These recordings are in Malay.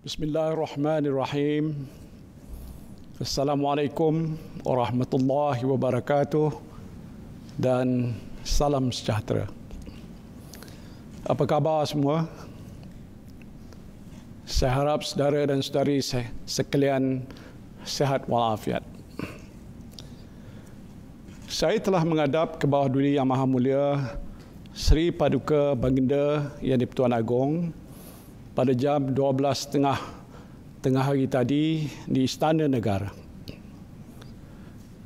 Bismillahirrahmanirrahim. Assalamualaikum warahmatullahi wabarakatuh dan salam sejahtera. Apa khabar semua? Saya harap saudara dan saudari sekalian sehat walafiat. Saya telah menghadap ke bawah duli Yang Maha Mulia Sri Paduka Baginda Yang Dipertuan Agong pada jam 12.30 tengah hari tadi di Istana Negara.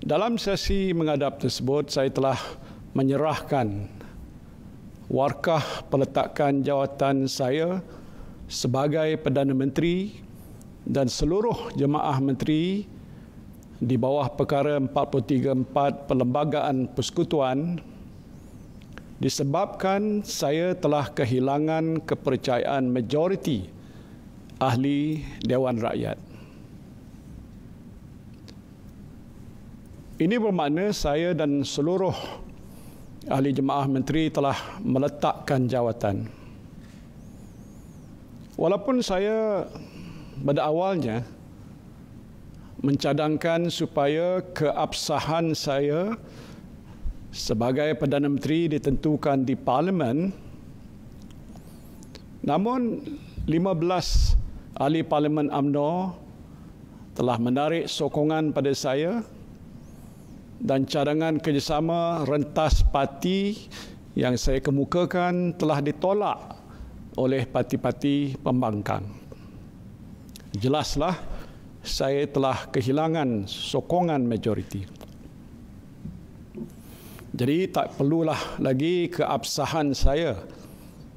Dalam sesi mengadap tersebut, saya telah menyerahkan warkah peletakan jawatan saya sebagai Perdana Menteri dan seluruh jemaah menteri di bawah perkara 434 Perlembagaan Persekutuan disebabkan saya telah kehilangan kepercayaan majoriti ahli Dewan Rakyat. Ini bermakna saya dan seluruh ahli jemaah menteri telah meletakkan jawatan. Walaupun saya pada awalnya mencadangkan supaya keabsahan saya sebagai Perdana Menteri ditentukan di Parlimen namun 15 ahli Parlimen AMNO telah menarik sokongan pada saya dan cadangan kerjasama rentas parti yang saya kemukakan telah ditolak oleh parti-parti pembangkang. Jelaslah saya telah kehilangan sokongan majoriti. Jadi tak perlulah lagi keabsahan saya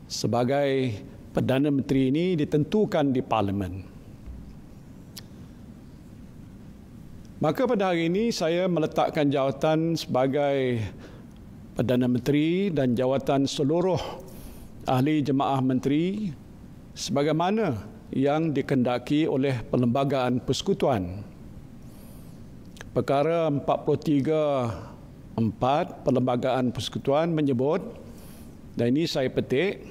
sebagai Perdana Menteri ini ditentukan di Parlimen. Maka pada hari ini saya meletakkan jawatan sebagai Perdana Menteri dan jawatan seluruh ahli jemaah menteri sebagaimana yang dikendaki oleh Perlembagaan Persekutuan. Perkara empat perlembagaan persekutuan menyebut dan ini saya petik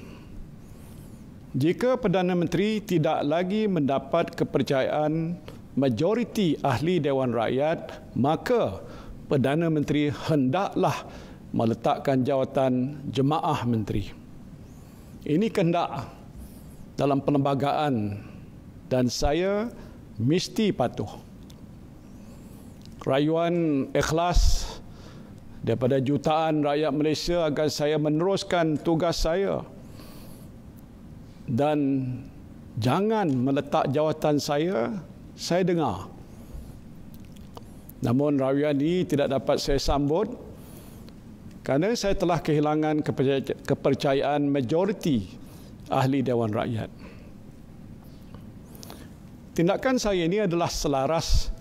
jika Perdana Menteri tidak lagi mendapat kepercayaan majoriti ahli Dewan Rakyat maka Perdana Menteri hendaklah meletakkan jawatan jemaah menteri ini kehendak dalam perlembagaan dan saya mesti patuh rayuan ikhlas daripada jutaan rakyat Malaysia agar saya meneruskan tugas saya dan jangan meletak jawatan saya saya dengar namun rakyat ini tidak dapat saya sambut kerana saya telah kehilangan kepercayaan majoriti ahli Dewan Rakyat. Tindakan saya ini adalah selaras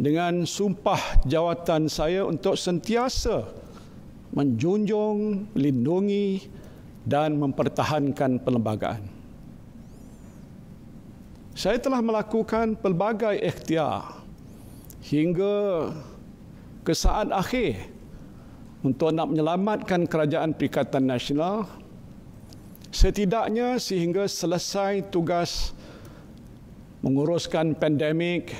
dengan sumpah jawatan saya untuk sentiasa menjunjung, lindungi dan mempertahankan perlembagaan. Saya telah melakukan pelbagai ikhtiar hingga ke saat akhir untuk nak menyelamatkan Kerajaan Perikatan Nasional setidaknya sehingga selesai tugas menguruskan pandemik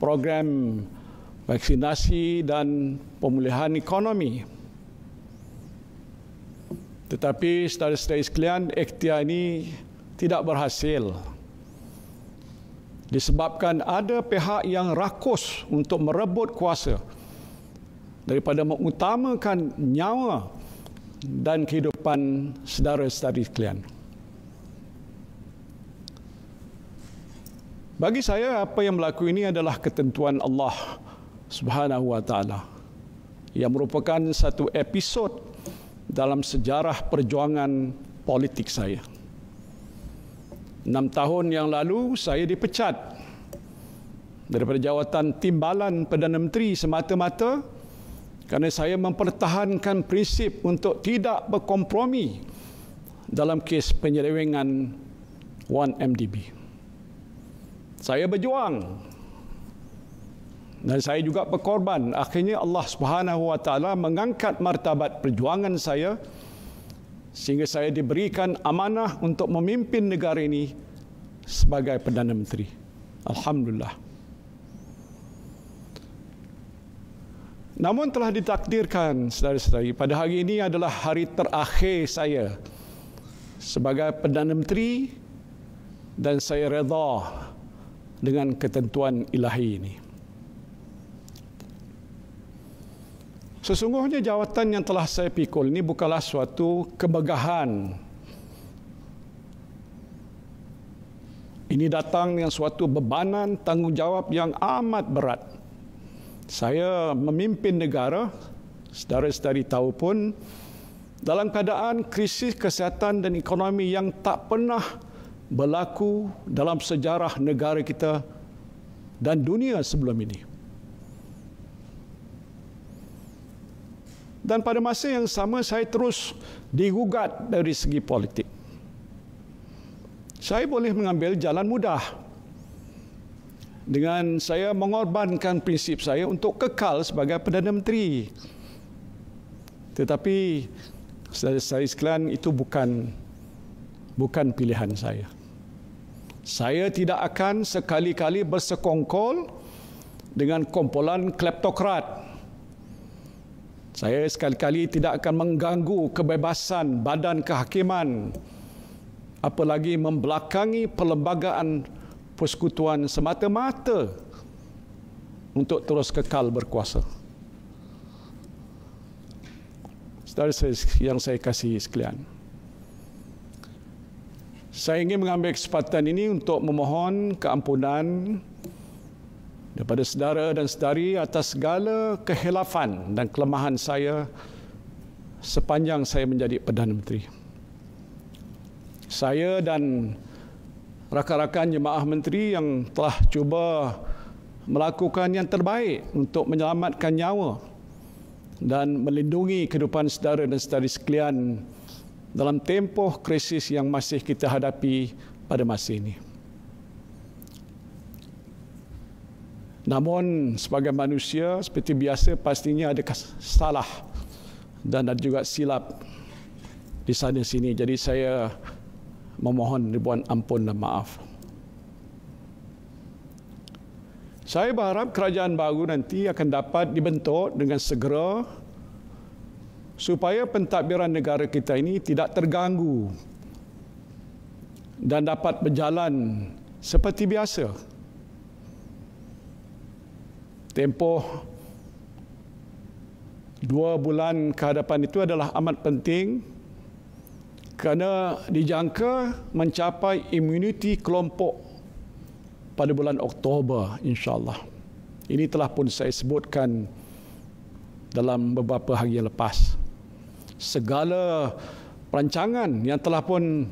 program vaksinasi dan pemulihan ekonomi. Tetapi setara-setara sekalian, ikhtiar ini tidak berhasil. Disebabkan ada pihak yang rakus untuk merebut kuasa daripada mengutamakan nyawa dan kehidupan sedara-sedari sekalian. Bagi saya apa yang berlaku ini adalah ketentuan Allah Subhanahu wa taala yang merupakan satu episod dalam sejarah perjuangan politik saya. Enam tahun yang lalu saya dipecat daripada jawatan timbalan Perdana Menteri semata-mata kerana saya mempertahankan prinsip untuk tidak berkompromi dalam kes penyelewengan 1MDB saya berjuang dan saya juga berkorban akhirnya Allah Subhanahu wa taala mengangkat martabat perjuangan saya sehingga saya diberikan amanah untuk memimpin negara ini sebagai perdana menteri alhamdulillah Namun telah ditakdirkan saudara-saudari pada hari ini adalah hari terakhir saya sebagai perdana menteri dan saya redha dengan ketentuan ilahi ini. Sesungguhnya jawatan yang telah saya pikul ini bukanlah suatu kemegahan. Ini datang dengan suatu bebanan tanggungjawab yang amat berat. Saya memimpin negara, saudara-saudari tahu pun, dalam keadaan krisis kesihatan dan ekonomi yang tak pernah berlaku dalam sejarah negara kita dan dunia sebelum ini. Dan pada masa yang sama saya terus digugat dari segi politik. Saya boleh mengambil jalan mudah dengan saya mengorbankan prinsip saya untuk kekal sebagai Perdana Menteri. Tetapi saya sekalian itu bukan bukan pilihan saya saya tidak akan sekali-kali bersekongkol dengan kumpulan kleptokrat. Saya sekali-kali tidak akan mengganggu kebebasan badan kehakiman, apalagi membelakangi perlembagaan persekutuan semata-mata untuk terus kekal berkuasa. Saudara-saudara yang saya kasihi sekalian, saya ingin mengambil kesempatan ini untuk memohon keampunan daripada saudara dan saudari atas segala kehilafan dan kelemahan saya sepanjang saya menjadi Perdana Menteri. Saya dan rakan-rakan jemaah menteri yang telah cuba melakukan yang terbaik untuk menyelamatkan nyawa dan melindungi kehidupan saudara dan saudari sekalian dalam tempoh krisis yang masih kita hadapi pada masa ini. Namun sebagai manusia seperti biasa pastinya ada salah dan ada juga silap di sana sini. Jadi saya memohon ribuan ampun dan maaf. Saya berharap kerajaan baru nanti akan dapat dibentuk dengan segera supaya pentadbiran negara kita ini tidak terganggu dan dapat berjalan seperti biasa. Tempoh dua bulan ke hadapan itu adalah amat penting kerana dijangka mencapai imuniti kelompok pada bulan Oktober insyaAllah. Ini telah pun saya sebutkan dalam beberapa hari yang lepas segala perancangan yang telah pun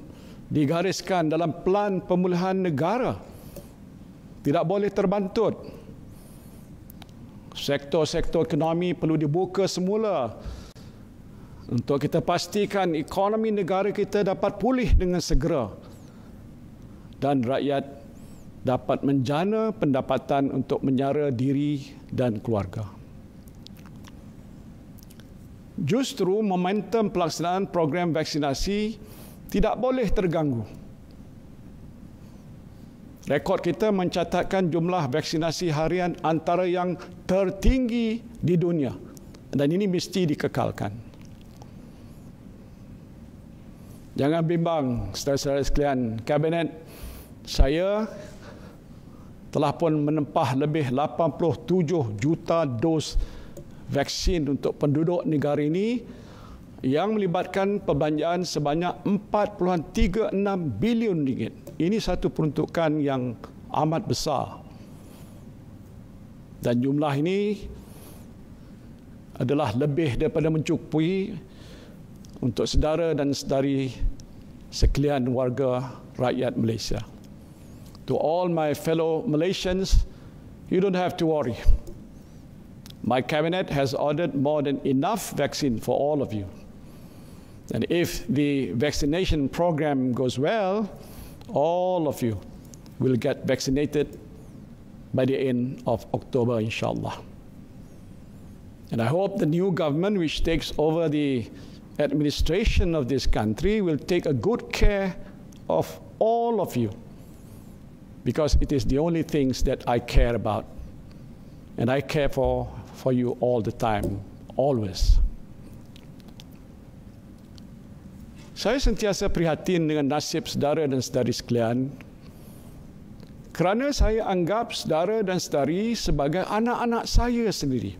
digariskan dalam pelan pemulihan negara tidak boleh terbantut. Sektor-sektor ekonomi perlu dibuka semula untuk kita pastikan ekonomi negara kita dapat pulih dengan segera dan rakyat dapat menjana pendapatan untuk menyara diri dan keluarga justru momentum pelaksanaan program vaksinasi tidak boleh terganggu. Rekod kita mencatatkan jumlah vaksinasi harian antara yang tertinggi di dunia dan ini mesti dikekalkan. Jangan bimbang, saudara-saudara sekalian. Kabinet saya telah pun menempah lebih 87 juta dos vaksin untuk penduduk negara ini yang melibatkan perbelanjaan sebanyak 4.36 bilion ringgit. Ini satu peruntukan yang amat besar. Dan jumlah ini adalah lebih daripada mencukupi untuk sedara dan sedari sekalian warga rakyat Malaysia. To all my fellow Malaysians, you don't have to worry. My cabinet has ordered more than enough vaccine for all of you. And if the vaccination program goes well, all of you will get vaccinated by the end of October, inshallah. And I hope the new government, which takes over the administration of this country, will take a good care of all of you because it is the only things that I care about. And I care for for you all the time, always. Saya sentiasa prihatin dengan nasib saudara dan saudari sekalian kerana saya anggap saudara dan saudari sebagai anak-anak saya sendiri.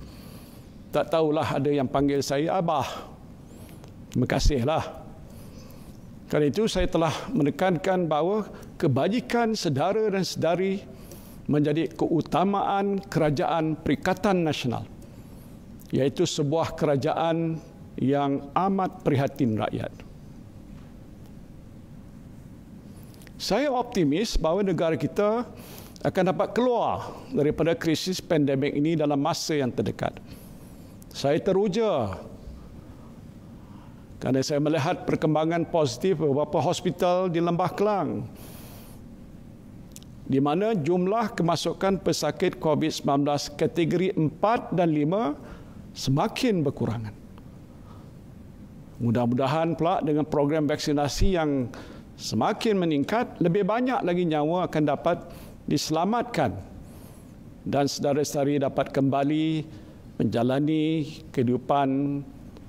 Tak tahulah ada yang panggil saya Abah. Terima kasihlah. Kali itu saya telah menekankan bahawa kebajikan saudara dan saudari menjadi keutamaan kerajaan perikatan nasional iaitu sebuah kerajaan yang amat prihatin rakyat. Saya optimis bahawa negara kita akan dapat keluar daripada krisis pandemik ini dalam masa yang terdekat. Saya teruja kerana saya melihat perkembangan positif beberapa hospital di Lembah Kelang di mana jumlah kemasukan pesakit COVID-19 kategori 4 dan semakin berkurangan. Mudah-mudahan pula dengan program vaksinasi yang semakin meningkat, lebih banyak lagi nyawa akan dapat diselamatkan dan saudara-saudari dapat kembali menjalani kehidupan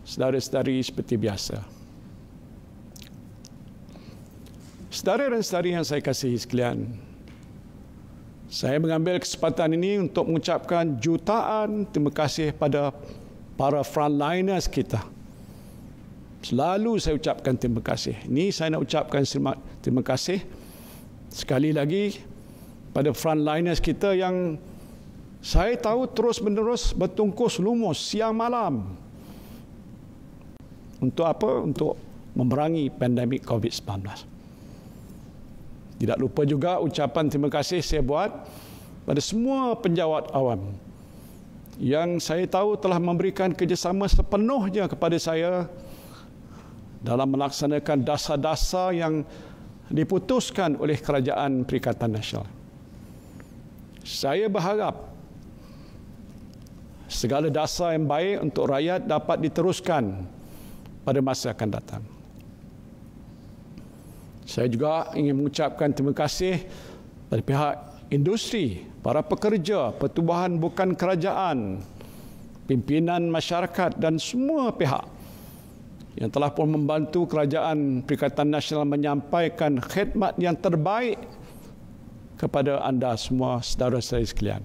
saudara-saudari seperti biasa. Saudara dan saudari yang saya kasihi sekalian, saya mengambil kesempatan ini untuk mengucapkan jutaan terima kasih pada para frontliners kita. Selalu saya ucapkan terima kasih. Ini saya nak ucapkan terima kasih sekali lagi pada frontliners kita yang saya tahu terus-menerus bertungkus lumus siang malam. Untuk apa? Untuk memerangi pandemik COVID-19. Tidak lupa juga ucapan terima kasih saya buat pada semua penjawat awam yang saya tahu telah memberikan kerjasama sepenuhnya kepada saya dalam melaksanakan dasar-dasar yang diputuskan oleh Kerajaan Perikatan Nasional. Saya berharap segala dasar yang baik untuk rakyat dapat diteruskan pada masa akan datang. Saya juga ingin mengucapkan terima kasih dari pihak industri, para pekerja, pertubuhan bukan kerajaan, pimpinan masyarakat dan semua pihak yang telah pun membantu kerajaan Perikatan Nasional menyampaikan khidmat yang terbaik kepada anda semua saudara-saudari sekalian.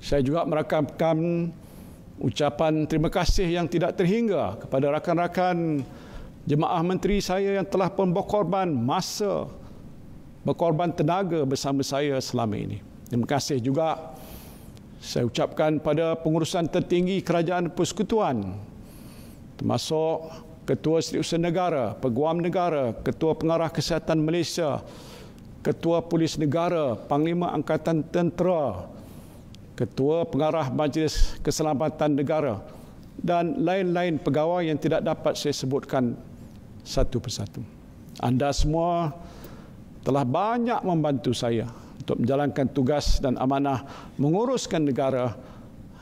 Saya juga merakamkan ucapan terima kasih yang tidak terhingga kepada rakan-rakan jemaah menteri saya yang telah pun berkorban masa, berkorban tenaga bersama saya selama ini. Terima kasih juga saya ucapkan pada pengurusan tertinggi Kerajaan Persekutuan termasuk Ketua Setiausaha Negara, Peguam Negara, Ketua Pengarah Kesihatan Malaysia, Ketua Polis Negara, Panglima Angkatan Tentera, Ketua Pengarah Majlis Keselamatan Negara dan lain-lain pegawai yang tidak dapat saya sebutkan satu persatu. Anda semua telah banyak membantu saya untuk menjalankan tugas dan amanah menguruskan negara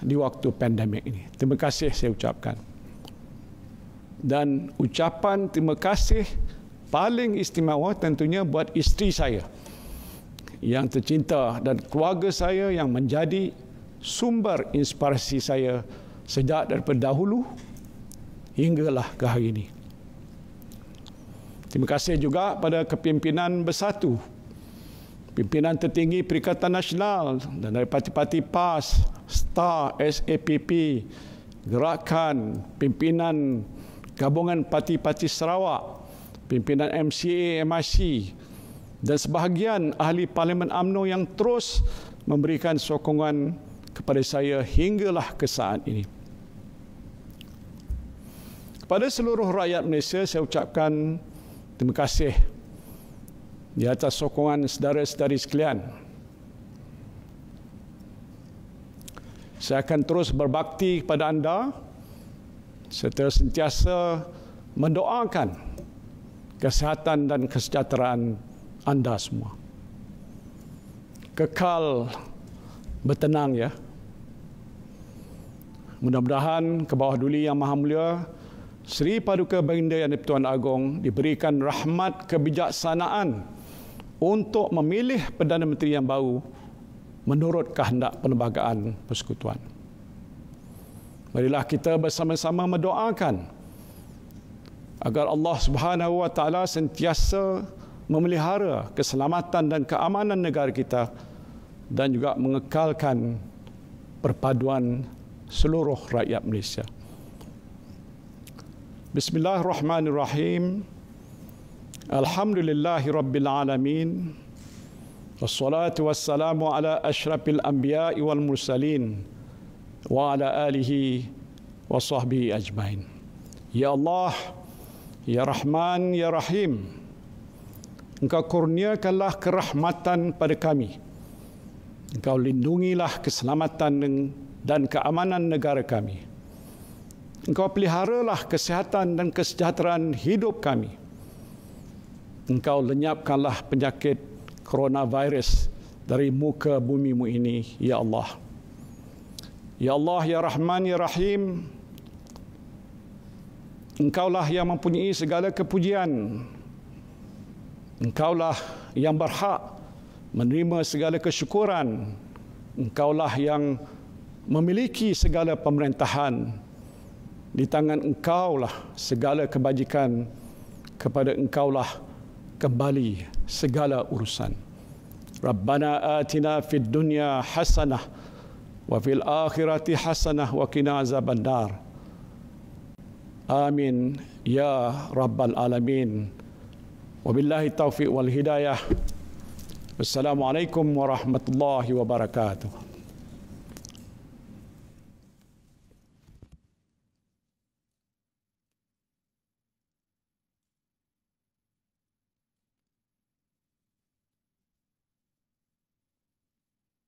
di waktu pandemik ini. Terima kasih saya ucapkan. Dan ucapan terima kasih paling istimewa tentunya buat isteri saya yang tercinta dan keluarga saya yang menjadi sumber inspirasi saya sejak daripada dahulu hinggalah ke hari ini. Terima kasih juga pada kepimpinan bersatu, pimpinan tertinggi Perikatan Nasional dan dari parti-parti PAS, STAR, SAPP, gerakan, pimpinan gabungan parti-parti Sarawak, pimpinan MCA, MIC dan sebahagian ahli Parlimen AMNO yang terus memberikan sokongan kepada saya hinggalah ke saat ini. Kepada seluruh rakyat Malaysia, saya ucapkan Terima kasih di atas sokongan saudara-saudari sekalian. Saya akan terus berbakti kepada anda serta sentiasa mendoakan kesihatan dan kesejahteraan anda semua. Kekal bertenang ya. Mudah-mudahan ke bawah duli yang maha mulia, Sri Paduka Baginda Yang di-Pertuan Agong diberikan rahmat kebijaksanaan untuk memilih Perdana Menteri yang baru menurut kehendak Perlembagaan Persekutuan. Marilah kita bersama-sama mendoakan agar Allah Subhanahu Wa Taala sentiasa memelihara keselamatan dan keamanan negara kita dan juga mengekalkan perpaduan seluruh rakyat Malaysia. Bismillahirrahmanirrahim. Alhamdulillahi Rabbil Alamin. Wassalatu wassalamu ala ashrafil anbiya wal mursalin. Wa ala alihi wa sahbihi ajmain. Ya Allah, Ya Rahman, Ya Rahim. Engkau kurniakanlah kerahmatan pada kami. Engkau lindungilah keselamatan dan keamanan negara kami. Engkau peliharalah kesihatan dan kesejahteraan hidup kami. Engkau lenyapkanlah penyakit coronavirus dari muka bumimu ini, Ya Allah. Ya Allah, Ya Rahman, Ya Rahim. Engkau lah yang mempunyai segala kepujian. Engkau lah yang berhak menerima segala kesyukuran. Engkau lah yang memiliki segala pemerintahan di tangan engkau lah segala kebajikan kepada engkau lah kembali segala urusan Rabbana atina fid dunya hasanah wa fil akhirati hasanah wa qina azaban Amin ya rabbal alamin wabillahi taufiq wal hidayah Assalamualaikum warahmatullahi wabarakatuh